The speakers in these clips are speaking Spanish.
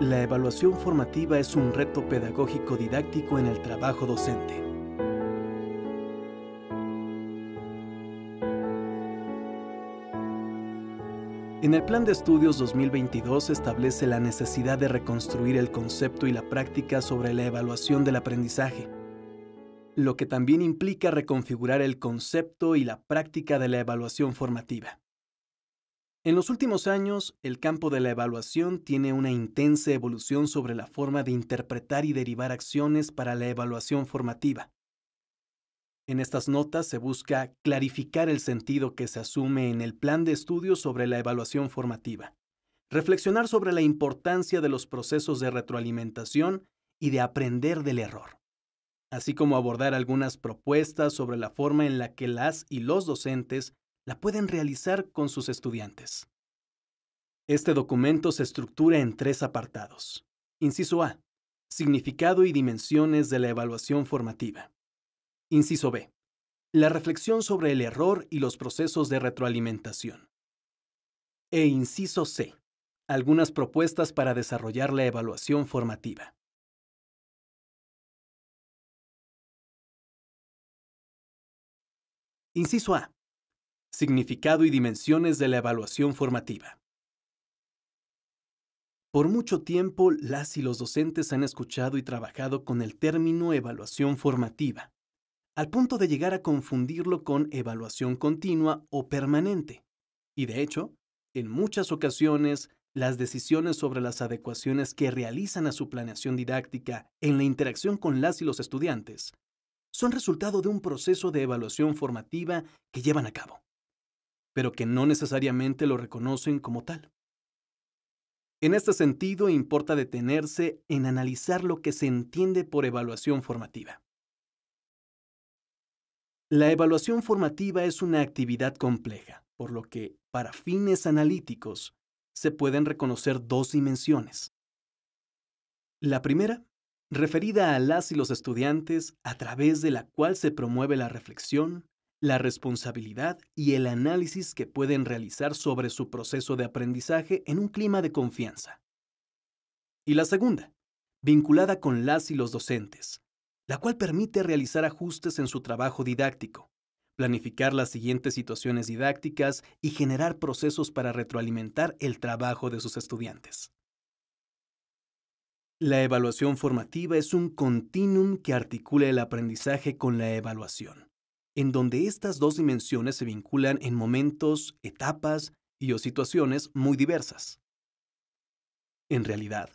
La evaluación formativa es un reto pedagógico didáctico en el trabajo docente. En el Plan de Estudios 2022 establece la necesidad de reconstruir el concepto y la práctica sobre la evaluación del aprendizaje, lo que también implica reconfigurar el concepto y la práctica de la evaluación formativa. En los últimos años, el campo de la evaluación tiene una intensa evolución sobre la forma de interpretar y derivar acciones para la evaluación formativa. En estas notas se busca clarificar el sentido que se asume en el plan de estudio sobre la evaluación formativa, reflexionar sobre la importancia de los procesos de retroalimentación y de aprender del error, así como abordar algunas propuestas sobre la forma en la que las y los docentes la pueden realizar con sus estudiantes. Este documento se estructura en tres apartados. Inciso A. Significado y dimensiones de la evaluación formativa. Inciso B. La reflexión sobre el error y los procesos de retroalimentación. E inciso C. Algunas propuestas para desarrollar la evaluación formativa. Inciso A significado y dimensiones de la evaluación formativa. Por mucho tiempo, las y los docentes han escuchado y trabajado con el término evaluación formativa, al punto de llegar a confundirlo con evaluación continua o permanente. Y de hecho, en muchas ocasiones, las decisiones sobre las adecuaciones que realizan a su planeación didáctica en la interacción con las y los estudiantes son resultado de un proceso de evaluación formativa que llevan a cabo pero que no necesariamente lo reconocen como tal. En este sentido, importa detenerse en analizar lo que se entiende por evaluación formativa. La evaluación formativa es una actividad compleja, por lo que, para fines analíticos, se pueden reconocer dos dimensiones. La primera, referida a las y los estudiantes, a través de la cual se promueve la reflexión, la responsabilidad y el análisis que pueden realizar sobre su proceso de aprendizaje en un clima de confianza. Y la segunda, vinculada con las y los docentes, la cual permite realizar ajustes en su trabajo didáctico, planificar las siguientes situaciones didácticas y generar procesos para retroalimentar el trabajo de sus estudiantes. La evaluación formativa es un continuum que articula el aprendizaje con la evaluación en donde estas dos dimensiones se vinculan en momentos, etapas y o situaciones muy diversas. En realidad,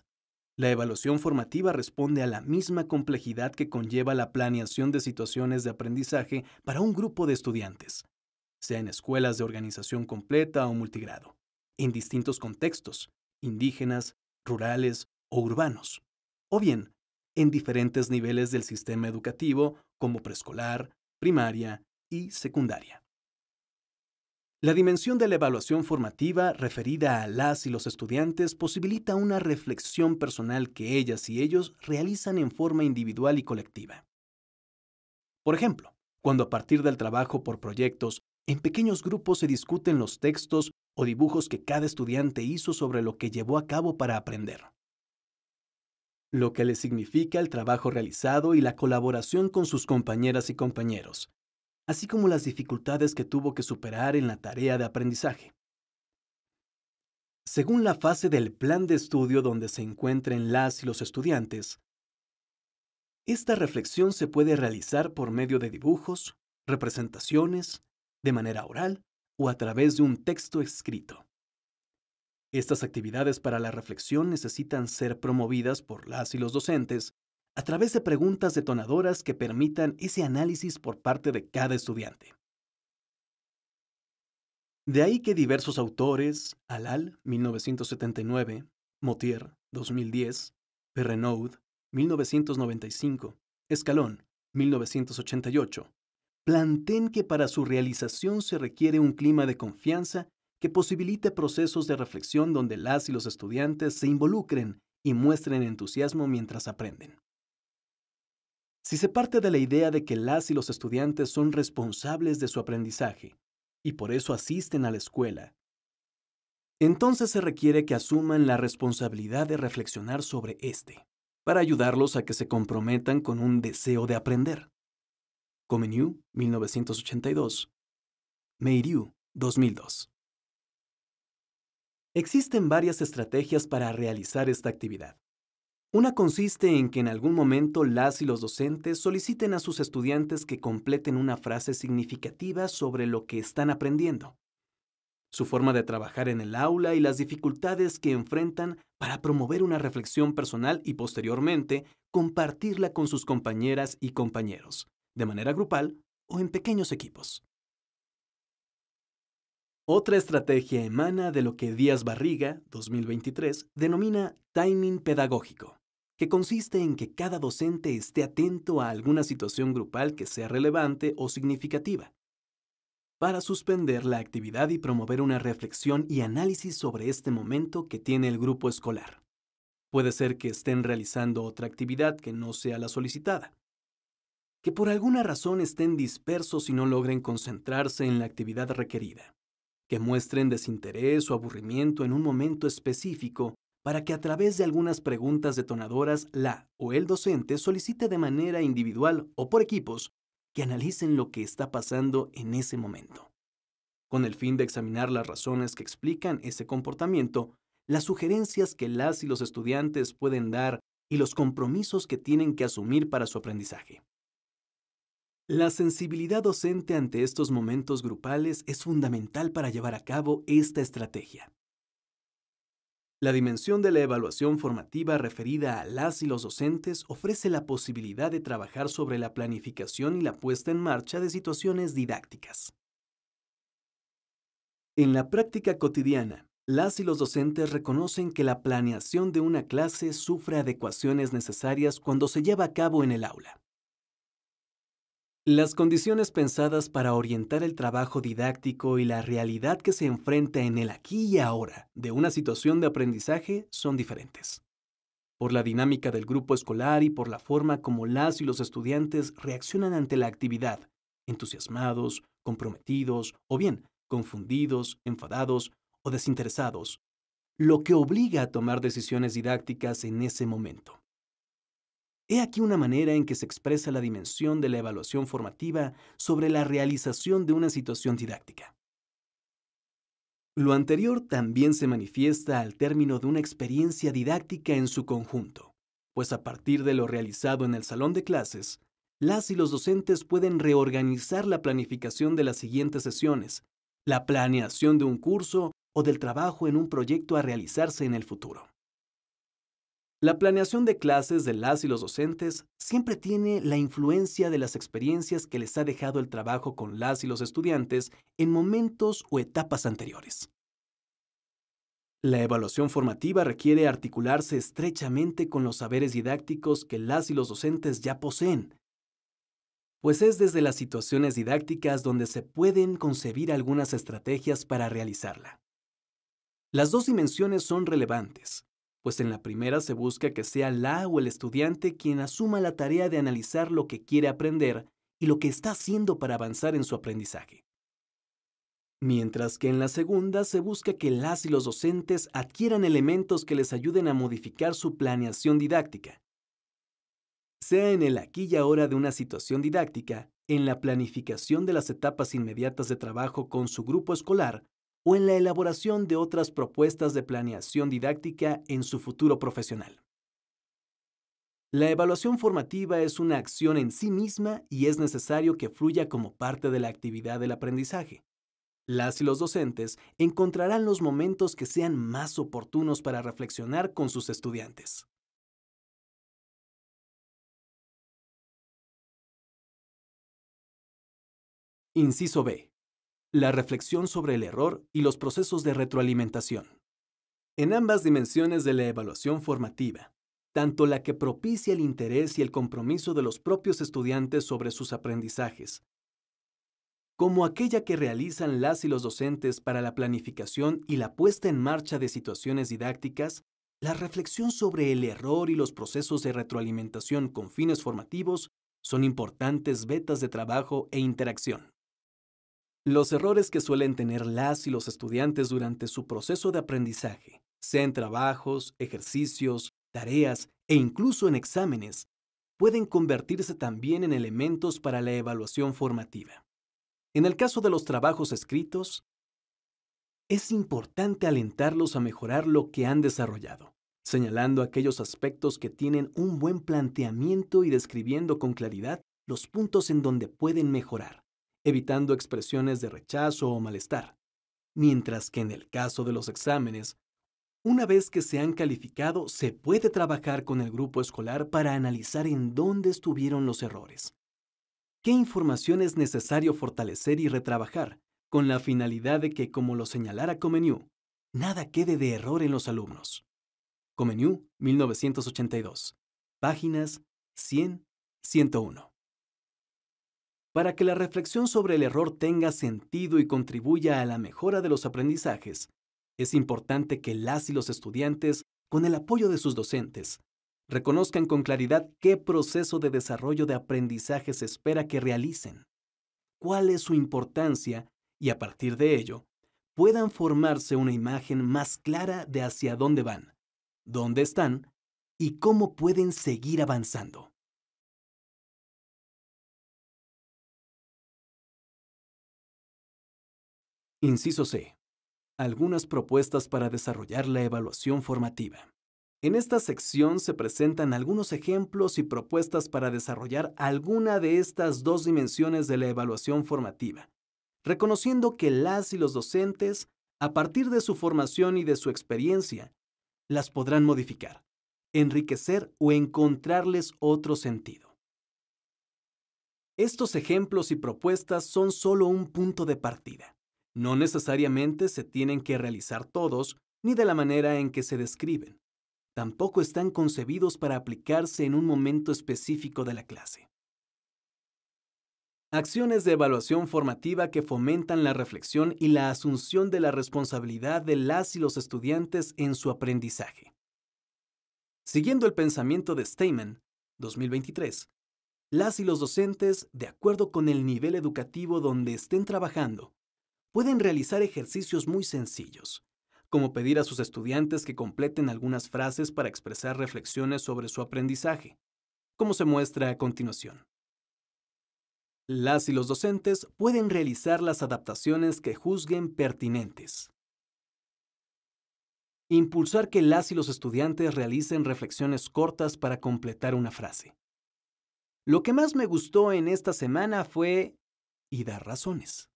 la evaluación formativa responde a la misma complejidad que conlleva la planeación de situaciones de aprendizaje para un grupo de estudiantes, sea en escuelas de organización completa o multigrado, en distintos contextos, indígenas, rurales o urbanos, o bien en diferentes niveles del sistema educativo como preescolar, primaria y secundaria. La dimensión de la evaluación formativa referida a las y los estudiantes posibilita una reflexión personal que ellas y ellos realizan en forma individual y colectiva. Por ejemplo, cuando a partir del trabajo por proyectos, en pequeños grupos se discuten los textos o dibujos que cada estudiante hizo sobre lo que llevó a cabo para aprender lo que le significa el trabajo realizado y la colaboración con sus compañeras y compañeros, así como las dificultades que tuvo que superar en la tarea de aprendizaje. Según la fase del plan de estudio donde se encuentren las y los estudiantes, esta reflexión se puede realizar por medio de dibujos, representaciones, de manera oral o a través de un texto escrito. Estas actividades para la reflexión necesitan ser promovidas por las y los docentes a través de preguntas detonadoras que permitan ese análisis por parte de cada estudiante. De ahí que diversos autores, Alal, 1979, Motier, 2010, renaud 1995, Escalón, 1988, planteen que para su realización se requiere un clima de confianza que posibilite procesos de reflexión donde las y los estudiantes se involucren y muestren entusiasmo mientras aprenden. Si se parte de la idea de que las y los estudiantes son responsables de su aprendizaje y por eso asisten a la escuela, entonces se requiere que asuman la responsabilidad de reflexionar sobre este, para ayudarlos a que se comprometan con un deseo de aprender. Comeniu, 1982. Meirieu, 2002. Existen varias estrategias para realizar esta actividad. Una consiste en que en algún momento las y los docentes soliciten a sus estudiantes que completen una frase significativa sobre lo que están aprendiendo, su forma de trabajar en el aula y las dificultades que enfrentan para promover una reflexión personal y posteriormente compartirla con sus compañeras y compañeros, de manera grupal o en pequeños equipos. Otra estrategia emana de lo que Díaz Barriga, 2023, denomina timing pedagógico, que consiste en que cada docente esté atento a alguna situación grupal que sea relevante o significativa, para suspender la actividad y promover una reflexión y análisis sobre este momento que tiene el grupo escolar. Puede ser que estén realizando otra actividad que no sea la solicitada. Que por alguna razón estén dispersos y no logren concentrarse en la actividad requerida que muestren desinterés o aburrimiento en un momento específico para que a través de algunas preguntas detonadoras la o el docente solicite de manera individual o por equipos que analicen lo que está pasando en ese momento. Con el fin de examinar las razones que explican ese comportamiento, las sugerencias que las y los estudiantes pueden dar y los compromisos que tienen que asumir para su aprendizaje. La sensibilidad docente ante estos momentos grupales es fundamental para llevar a cabo esta estrategia. La dimensión de la evaluación formativa referida a las y los docentes ofrece la posibilidad de trabajar sobre la planificación y la puesta en marcha de situaciones didácticas. En la práctica cotidiana, las y los docentes reconocen que la planeación de una clase sufre adecuaciones necesarias cuando se lleva a cabo en el aula. Las condiciones pensadas para orientar el trabajo didáctico y la realidad que se enfrenta en el aquí y ahora de una situación de aprendizaje son diferentes. Por la dinámica del grupo escolar y por la forma como las y los estudiantes reaccionan ante la actividad, entusiasmados, comprometidos o bien confundidos, enfadados o desinteresados, lo que obliga a tomar decisiones didácticas en ese momento. He aquí una manera en que se expresa la dimensión de la evaluación formativa sobre la realización de una situación didáctica. Lo anterior también se manifiesta al término de una experiencia didáctica en su conjunto, pues a partir de lo realizado en el salón de clases, las y los docentes pueden reorganizar la planificación de las siguientes sesiones, la planeación de un curso o del trabajo en un proyecto a realizarse en el futuro. La planeación de clases de las y los docentes siempre tiene la influencia de las experiencias que les ha dejado el trabajo con las y los estudiantes en momentos o etapas anteriores. La evaluación formativa requiere articularse estrechamente con los saberes didácticos que las y los docentes ya poseen, pues es desde las situaciones didácticas donde se pueden concebir algunas estrategias para realizarla. Las dos dimensiones son relevantes, pues en la primera se busca que sea la o el estudiante quien asuma la tarea de analizar lo que quiere aprender y lo que está haciendo para avanzar en su aprendizaje. Mientras que en la segunda se busca que las y los docentes adquieran elementos que les ayuden a modificar su planeación didáctica, sea en el aquí y ahora de una situación didáctica, en la planificación de las etapas inmediatas de trabajo con su grupo escolar o en la elaboración de otras propuestas de planeación didáctica en su futuro profesional. La evaluación formativa es una acción en sí misma y es necesario que fluya como parte de la actividad del aprendizaje. Las y los docentes encontrarán los momentos que sean más oportunos para reflexionar con sus estudiantes. Inciso B la reflexión sobre el error y los procesos de retroalimentación. En ambas dimensiones de la evaluación formativa, tanto la que propicia el interés y el compromiso de los propios estudiantes sobre sus aprendizajes, como aquella que realizan las y los docentes para la planificación y la puesta en marcha de situaciones didácticas, la reflexión sobre el error y los procesos de retroalimentación con fines formativos son importantes vetas de trabajo e interacción. Los errores que suelen tener las y los estudiantes durante su proceso de aprendizaje, sea en trabajos, ejercicios, tareas e incluso en exámenes, pueden convertirse también en elementos para la evaluación formativa. En el caso de los trabajos escritos, es importante alentarlos a mejorar lo que han desarrollado, señalando aquellos aspectos que tienen un buen planteamiento y describiendo con claridad los puntos en donde pueden mejorar evitando expresiones de rechazo o malestar, mientras que en el caso de los exámenes, una vez que se han calificado, se puede trabajar con el grupo escolar para analizar en dónde estuvieron los errores. ¿Qué información es necesario fortalecer y retrabajar con la finalidad de que, como lo señalara Comeniu, nada quede de error en los alumnos? Comeniu, 1982, páginas 100-101. Para que la reflexión sobre el error tenga sentido y contribuya a la mejora de los aprendizajes, es importante que las y los estudiantes, con el apoyo de sus docentes, reconozcan con claridad qué proceso de desarrollo de aprendizaje se espera que realicen, cuál es su importancia y a partir de ello, puedan formarse una imagen más clara de hacia dónde van, dónde están y cómo pueden seguir avanzando. Inciso C. Algunas propuestas para desarrollar la evaluación formativa. En esta sección se presentan algunos ejemplos y propuestas para desarrollar alguna de estas dos dimensiones de la evaluación formativa, reconociendo que las y los docentes, a partir de su formación y de su experiencia, las podrán modificar, enriquecer o encontrarles otro sentido. Estos ejemplos y propuestas son solo un punto de partida. No necesariamente se tienen que realizar todos, ni de la manera en que se describen. Tampoco están concebidos para aplicarse en un momento específico de la clase. Acciones de evaluación formativa que fomentan la reflexión y la asunción de la responsabilidad de las y los estudiantes en su aprendizaje. Siguiendo el pensamiento de Steyman, 2023, las y los docentes, de acuerdo con el nivel educativo donde estén trabajando, pueden realizar ejercicios muy sencillos, como pedir a sus estudiantes que completen algunas frases para expresar reflexiones sobre su aprendizaje, como se muestra a continuación. Las y los docentes pueden realizar las adaptaciones que juzguen pertinentes. Impulsar que las y los estudiantes realicen reflexiones cortas para completar una frase. Lo que más me gustó en esta semana fue... y dar razones.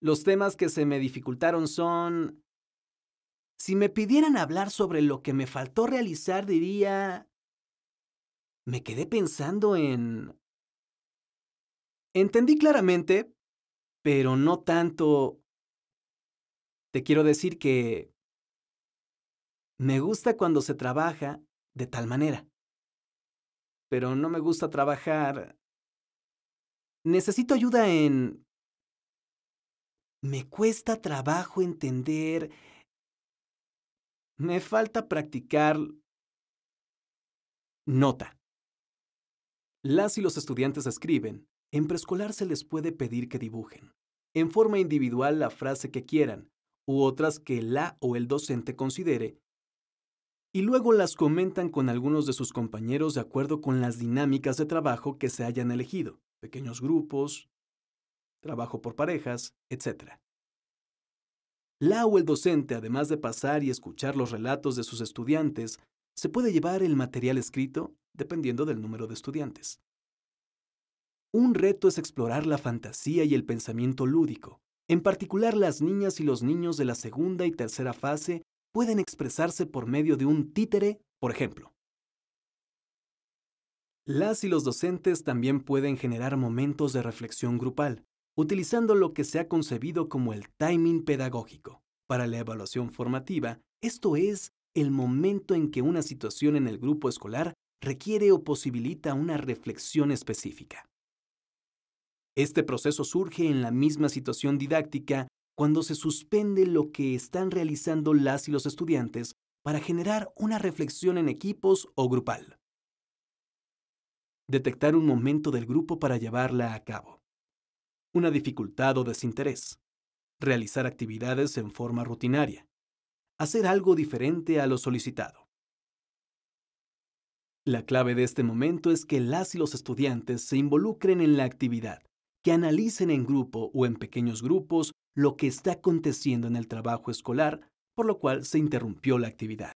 Los temas que se me dificultaron son... Si me pidieran hablar sobre lo que me faltó realizar, diría... Me quedé pensando en... Entendí claramente, pero no tanto... Te quiero decir que... Me gusta cuando se trabaja de tal manera. Pero no me gusta trabajar... Necesito ayuda en me cuesta trabajo entender. Me falta practicar. Nota. Las y los estudiantes escriben. En preescolar se les puede pedir que dibujen, en forma individual, la frase que quieran, u otras que la o el docente considere, y luego las comentan con algunos de sus compañeros de acuerdo con las dinámicas de trabajo que se hayan elegido, pequeños grupos, trabajo por parejas, etc. La o el docente, además de pasar y escuchar los relatos de sus estudiantes, se puede llevar el material escrito dependiendo del número de estudiantes. Un reto es explorar la fantasía y el pensamiento lúdico. En particular, las niñas y los niños de la segunda y tercera fase pueden expresarse por medio de un títere, por ejemplo. Las y los docentes también pueden generar momentos de reflexión grupal, utilizando lo que se ha concebido como el timing pedagógico. Para la evaluación formativa, esto es el momento en que una situación en el grupo escolar requiere o posibilita una reflexión específica. Este proceso surge en la misma situación didáctica cuando se suspende lo que están realizando las y los estudiantes para generar una reflexión en equipos o grupal. Detectar un momento del grupo para llevarla a cabo una dificultad o desinterés, realizar actividades en forma rutinaria, hacer algo diferente a lo solicitado. La clave de este momento es que las y los estudiantes se involucren en la actividad, que analicen en grupo o en pequeños grupos lo que está aconteciendo en el trabajo escolar, por lo cual se interrumpió la actividad.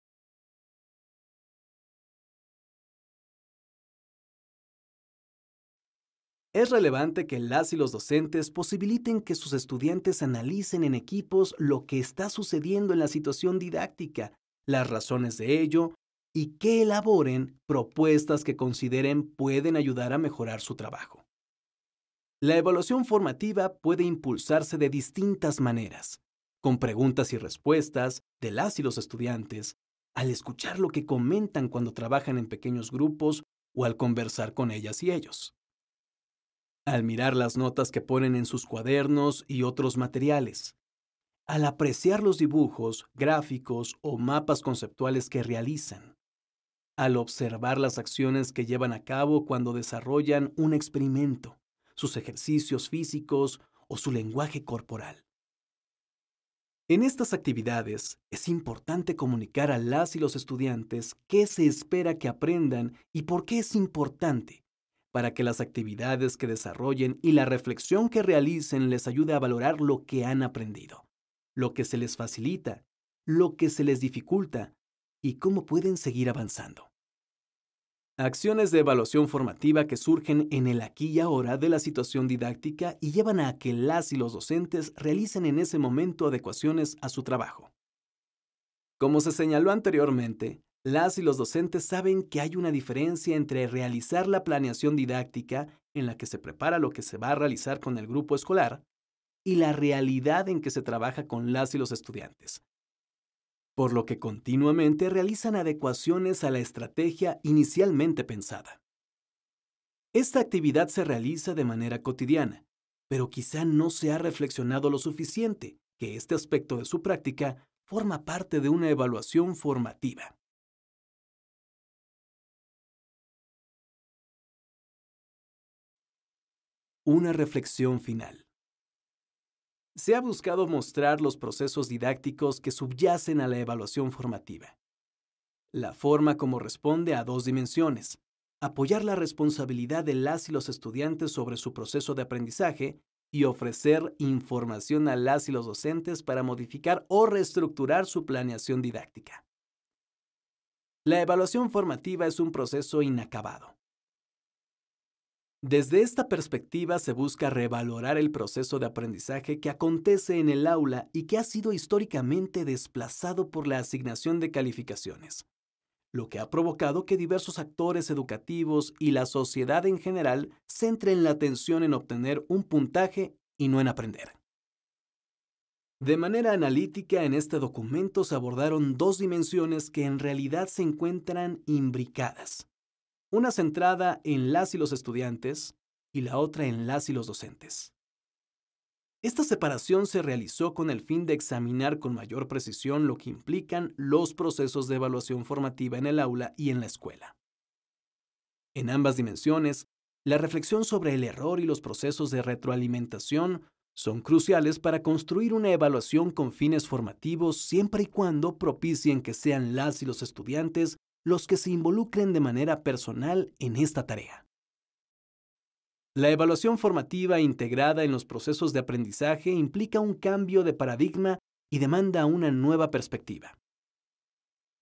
Es relevante que las y los docentes posibiliten que sus estudiantes analicen en equipos lo que está sucediendo en la situación didáctica, las razones de ello y que elaboren propuestas que consideren pueden ayudar a mejorar su trabajo. La evaluación formativa puede impulsarse de distintas maneras, con preguntas y respuestas de las y los estudiantes, al escuchar lo que comentan cuando trabajan en pequeños grupos o al conversar con ellas y ellos al mirar las notas que ponen en sus cuadernos y otros materiales, al apreciar los dibujos, gráficos o mapas conceptuales que realizan, al observar las acciones que llevan a cabo cuando desarrollan un experimento, sus ejercicios físicos o su lenguaje corporal. En estas actividades es importante comunicar a las y los estudiantes qué se espera que aprendan y por qué es importante para que las actividades que desarrollen y la reflexión que realicen les ayude a valorar lo que han aprendido, lo que se les facilita, lo que se les dificulta y cómo pueden seguir avanzando. Acciones de evaluación formativa que surgen en el aquí y ahora de la situación didáctica y llevan a que las y los docentes realicen en ese momento adecuaciones a su trabajo. Como se señaló anteriormente, las y los docentes saben que hay una diferencia entre realizar la planeación didáctica, en la que se prepara lo que se va a realizar con el grupo escolar, y la realidad en que se trabaja con las y los estudiantes. Por lo que continuamente realizan adecuaciones a la estrategia inicialmente pensada. Esta actividad se realiza de manera cotidiana, pero quizá no se ha reflexionado lo suficiente que este aspecto de su práctica forma parte de una evaluación formativa. Una reflexión final. Se ha buscado mostrar los procesos didácticos que subyacen a la evaluación formativa. La forma como responde a dos dimensiones, apoyar la responsabilidad de las y los estudiantes sobre su proceso de aprendizaje y ofrecer información a las y los docentes para modificar o reestructurar su planeación didáctica. La evaluación formativa es un proceso inacabado, desde esta perspectiva se busca revalorar el proceso de aprendizaje que acontece en el aula y que ha sido históricamente desplazado por la asignación de calificaciones, lo que ha provocado que diversos actores educativos y la sociedad en general centren la atención en obtener un puntaje y no en aprender. De manera analítica, en este documento se abordaron dos dimensiones que en realidad se encuentran imbricadas una centrada en las y los estudiantes y la otra en las y los docentes. Esta separación se realizó con el fin de examinar con mayor precisión lo que implican los procesos de evaluación formativa en el aula y en la escuela. En ambas dimensiones, la reflexión sobre el error y los procesos de retroalimentación son cruciales para construir una evaluación con fines formativos siempre y cuando propicien que sean las y los estudiantes los que se involucren de manera personal en esta tarea. La evaluación formativa integrada en los procesos de aprendizaje implica un cambio de paradigma y demanda una nueva perspectiva.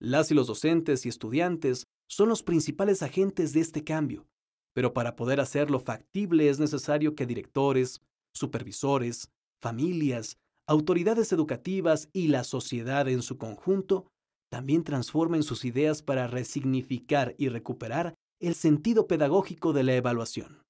Las y los docentes y estudiantes son los principales agentes de este cambio, pero para poder hacerlo factible es necesario que directores, supervisores, familias, autoridades educativas y la sociedad en su conjunto también transformen sus ideas para resignificar y recuperar el sentido pedagógico de la evaluación.